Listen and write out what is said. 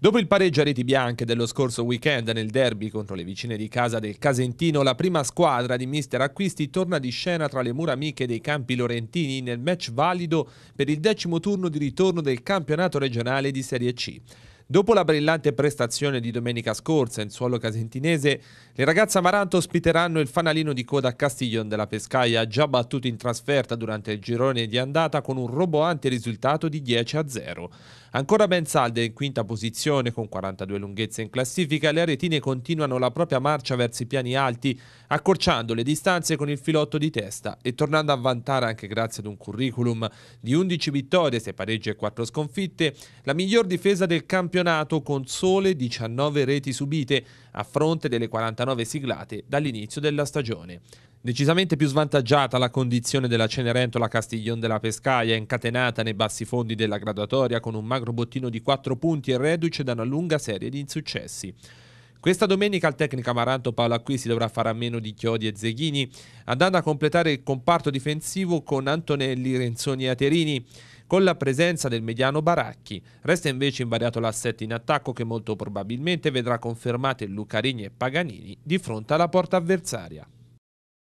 Dopo il pareggio a reti bianche dello scorso weekend nel derby contro le vicine di casa del Casentino, la prima squadra di mister Acquisti torna di scena tra le mura amiche dei campi lorentini nel match valido per il decimo turno di ritorno del campionato regionale di Serie C. Dopo la brillante prestazione di domenica scorsa in suolo casentinese, le ragazze amaranto ospiteranno il fanalino di coda a Castiglion della Pescaia, già battuto in trasferta durante il girone di andata con un roboante risultato di 10 a 0. Ancora ben salde in quinta posizione con 42 lunghezze in classifica, le aretine continuano la propria marcia verso i piani alti, accorciando le distanze con il filotto di testa e tornando a vantare anche grazie ad un curriculum di 11 vittorie, 6 pareggi e 4 sconfitte, la miglior difesa del campionato campionato con sole 19 reti subite a fronte delle 49 siglate dall'inizio della stagione. Decisamente più svantaggiata la condizione della Cenerentola Castiglione della Pescaia, incatenata nei bassi fondi della graduatoria con un magro bottino di 4 punti e reduce da una lunga serie di insuccessi. Questa domenica il tecnico Amaranto Paolo Acquisi dovrà fare a meno di Chiodi e Zeghini, andando a completare il comparto difensivo con Antonelli, Renzoni e Aterini con la presenza del mediano Baracchi. Resta invece invariato l'assetto in attacco che molto probabilmente vedrà confermate Lucarini e Paganini di fronte alla porta avversaria.